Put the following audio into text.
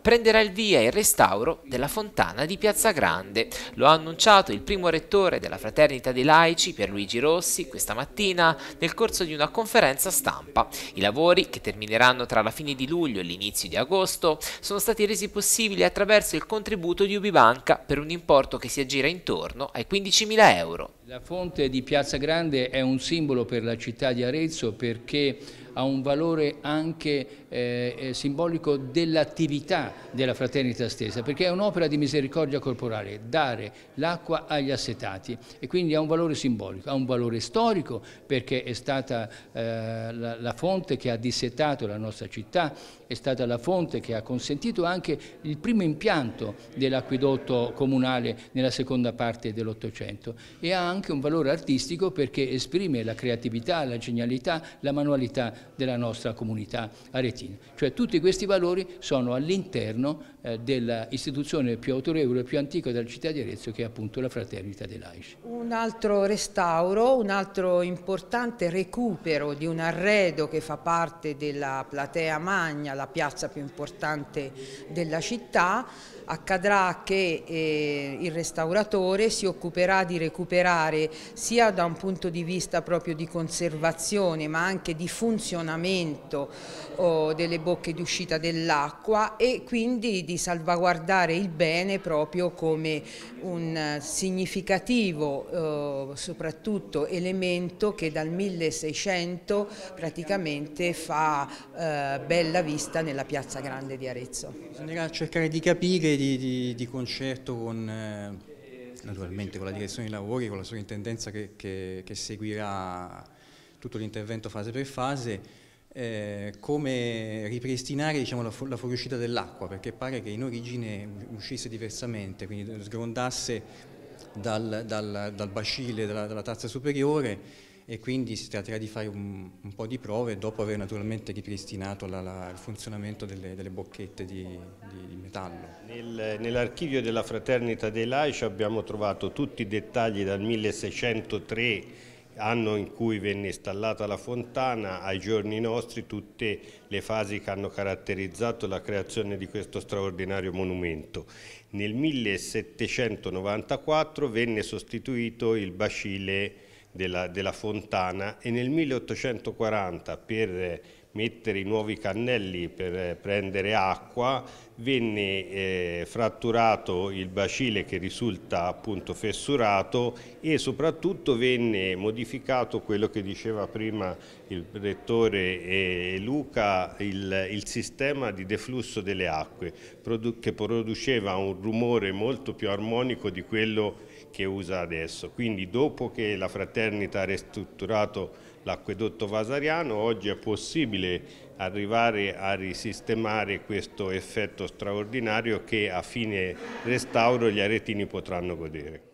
prenderà il via il restauro della fontana di Piazza Grande. Lo ha annunciato il primo rettore della Fraternita dei Laici, Pierluigi Rossi, questa mattina nel corso di una conferenza stampa. I lavori, che termineranno tra la fine di luglio e l'inizio di agosto, sono stati resi possibili attraverso il contributo di Ubibanca per un importo che si aggira intorno ai 15.000 euro. La fonte di Piazza Grande è un simbolo per la città di Arezzo perché ha un valore anche eh, eh, simbolico dell'attività della fraternità stessa, perché è un'opera di misericordia corporale, dare l'acqua agli assetati e quindi ha un valore simbolico, ha un valore storico perché è stata eh, la, la, fonte che ha dissetato la nostra città, è stata la fonte che ha consentito anche il primo impianto dell'acquedotto comunale nella seconda parte dell'Ottocento e ha anche anche un valore artistico perché esprime la creatività, la genialità, la manualità della nostra comunità aretina. Cioè tutti questi valori sono all'interno eh, dell'istituzione più autorevole e più antica della città di Arezzo che è appunto la Fraternita dei Laici. Un altro restauro, un altro importante recupero di un arredo che fa parte della Platea Magna, la piazza più importante della città, accadrà che eh, il restauratore si occuperà di recuperare sia da un punto di vista proprio di conservazione ma anche di funzionamento oh, delle bocche d'uscita dell'acqua e quindi di di salvaguardare il bene proprio come un significativo eh, soprattutto elemento che dal 1600 praticamente fa eh, bella vista nella piazza grande di Arezzo. Bisognerà cercare di capire di, di, di concerto con... Eh naturalmente con la direzione dei lavori, con la sovrintendenza che, che, che seguirà tutto l'intervento fase per fase, eh, come ripristinare diciamo, la, fu la, fuoriuscita dell'acqua, perché pare che in origine uscisse diversamente, quindi sgrondasse dal, dal, dal bacile, dalla, dalla, tazza superiore e quindi si tratterà di fare un, un po' di prove dopo aver naturalmente ripristinato la, la, il funzionamento delle, delle bocchette di, di, di metallo. Nel, nell'archivio della Fraternita dei Laici abbiamo trovato tutti i dettagli dal 1603 anno in cui venne installata la fontana ai giorni nostri tutte le fasi che hanno caratterizzato la creazione di questo straordinario monumento. Nel 1794 venne sostituito il bacile della, della fontana e nel 1840 per mettere i nuovi cannelli per eh, prendere acqua, venne eh, fratturato il bacile che risulta appunto fessurato e soprattutto venne modificato quello che diceva prima il rettore eh, Luca, il, il, sistema di deflusso delle acque produ che produceva un rumore molto più armonico di quello che usa adesso. Quindi dopo che la Fraternita ha ristrutturato l'acquedotto vasariano, oggi è possibile arrivare a risistemare questo effetto straordinario che a fine restauro gli aretini potranno godere.